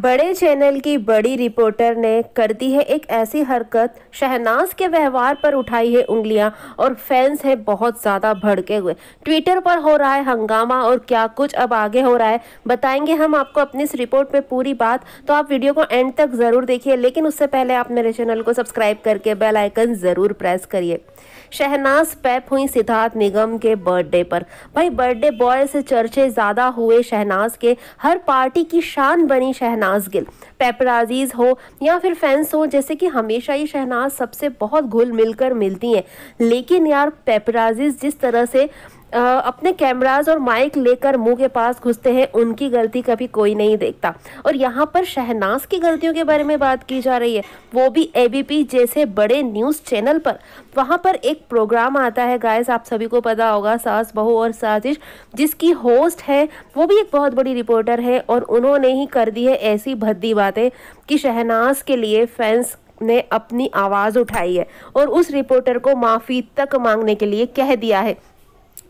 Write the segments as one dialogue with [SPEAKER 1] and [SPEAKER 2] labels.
[SPEAKER 1] बड़े चैनल की बड़ी रिपोर्टर ने कर दी है एक ऐसी हरकत शहनाज के व्यवहार पर उठाई है उंगलियां और फैंस हैं बहुत ज़्यादा भड़के हुए ट्विटर पर हो रहा है हंगामा और क्या कुछ अब आगे हो रहा है बताएंगे हम आपको अपनी इस रिपोर्ट में पूरी बात तो आप वीडियो को एंड तक ज़रूर देखिए लेकिन उससे पहले आप मेरे चैनल को सब्सक्राइब करके बेलाइकन ज़रूर प्रेस करिए शहनाज पैप हुई सिद्धार्थ निगम के बर्थडे पर भाई बर्थडे बॉय से चर्चे ज़्यादा हुए शहनाज के हर पार्टी की शान बनी शहनाज शहनाज गिल पेपराजीज हो या फिर फैंस हो जैसे कि हमेशा ही शहनाज सबसे बहुत घुल मिलकर मिलती हैं लेकिन यार पेपराजीज जिस तरह से अपने कैमराज और माइक लेकर मुंह के पास घुसते हैं उनकी गलती कभी कोई नहीं देखता और यहाँ पर शहनाज की गलतियों के बारे में बात की जा रही है वो भी ए जैसे बड़े न्यूज़ चैनल पर वहाँ पर एक प्रोग्राम आता है गायस आप सभी को पता होगा सास बहू और साजिश जिसकी होस्ट है वो भी एक बहुत बड़ी रिपोर्टर है और उन्होंने ही कर दी है ऐसी भद्दी बातें कि शहनाज के लिए फैंस ने अपनी आवाज़ उठाई है और उस रिपोर्टर को माफ़ी तक मांगने के लिए कह दिया है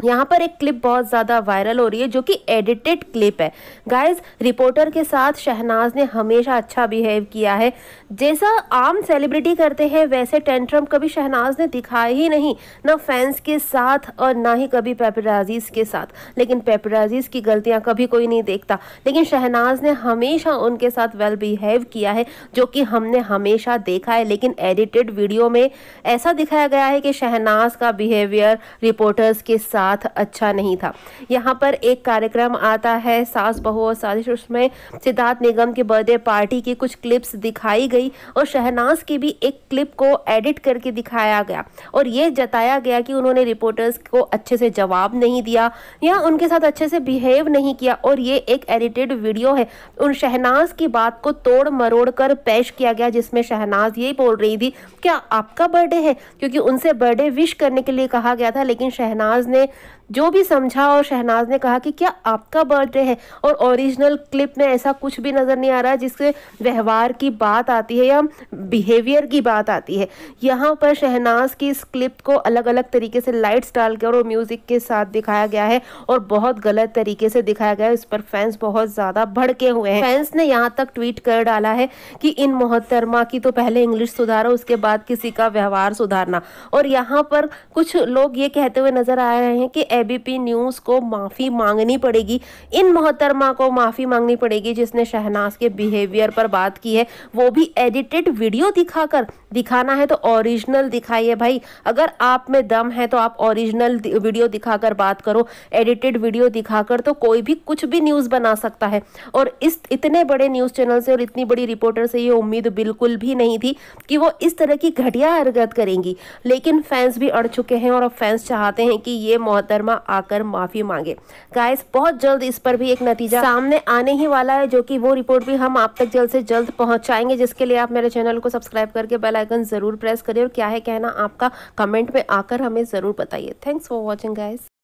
[SPEAKER 1] यहाँ पर एक क्लिप बहुत ज़्यादा वायरल हो रही है जो कि एडिटेड क्लिप है गाइस रिपोर्टर के साथ शहनाज ने हमेशा अच्छा बिहेव किया है जैसा आम सेलिब्रिटी करते हैं वैसे टेंट्रम कभी शहनाज ने दिखाया ही नहीं ना फैंस के साथ और ना ही कभी पेपराजीज के साथ लेकिन पेपराजीज की गलतियां कभी कोई नहीं देखता लेकिन शहनाज ने हमेशा उनके साथ वेल बिहेव किया है जो कि हमने हमेशा देखा है लेकिन एडिटेड वीडियो में ऐसा दिखाया गया है कि शहनाज का बिहेवियर रिपोर्टर्स के साथ अच्छा नहीं था यहाँ पर एक कार्यक्रम आता है सास बहू और साजिश उसमें सिद्धार्थ निगम की बर्थडे पार्टी की कुछ क्लिप्स दिखाई गई गई और शहनाज की भी एक क्लिप को एडिट करके दिखाया गया और ये जताया गया कि उन्होंने रिपोर्टर्स को अच्छे से जवाब नहीं दिया या उनके साथ अच्छे से बिहेव नहीं किया और ये एक एडिटेड वीडियो है उन शहनाज की बात को तोड़ मरोड़ कर पेश किया गया जिसमें शहनाज यही बोल रही थी क्या आपका बर्थडे है क्योंकि उनसे बर्थडे विश करने के लिए कहा गया था लेकिन शहनाज ने जो भी समझा और शहनाज ने कहा कि क्या आपका बर्थडे है और ओरिजिनल क्लिप में ऐसा कुछ भी नज़र नहीं आ रहा जिससे व्यवहार की बात आती आती है या बिहेवियर की बात आती है यहाँ पर शहनाज की इस क्लिप को अलग अलग तरीके से लाइट्स डाल के और म्यूज़िक के साथ दिखाया गया है और बहुत गलत तरीके से दिखाया गया है इस पर फैंस बहुत ज़्यादा भड़के हुए हैं फैंस ने यहाँ तक ट्वीट कर डाला है कि इन मोहतरमा की तो पहले इंग्लिश सुधारो उसके बाद किसी का व्यवहार सुधारना और यहाँ पर कुछ लोग ये कहते हुए नज़र आ रहे हैं कि एबीपी न्यूज़ को माफ़ी मांगनी पड़ेगी इन मोहतरमा को माफ़ी मांगनी पड़ेगी जिसने शहनाज के बिहेवियर पर बात की है वो भी एडिटेड वीडियो दिखाकर दिखाना है तो ओरिजिनल दिखाइए भाई अगर आप में दम है तो आप ओरिजिनल वीडियो दिखाकर बात करो एडिटेड वीडियो दिखाकर तो कोई भी कुछ भी न्यूज़ बना सकता है और इस इतने बड़े न्यूज़ चैनल से और इतनी बड़ी रिपोर्टर से ये उम्मीद बिल्कुल भी नहीं थी कि वो इस तरह की घटिया हरकत करेंगी लेकिन फैंस भी अड़ चुके हैं और अब फैंस चाहते हैं कि ये मोहतरमा आकर माफ़ी मांगे गायस बहुत जल्द इस पर भी एक नतीजा सामने आने ही वाला है जो कि वो रिपोर्ट भी हम आप तक जल्द से जल्द पहुंचाएंगे जिसके इसके लिए आप मेरे चैनल को सब्सक्राइब करके बेल आइकन ज़रूर प्रेस करिए और क्या है कहना आपका कमेंट में आकर हमें ज़रूर बताइए थैंक्स फॉर वॉचिंग गाइज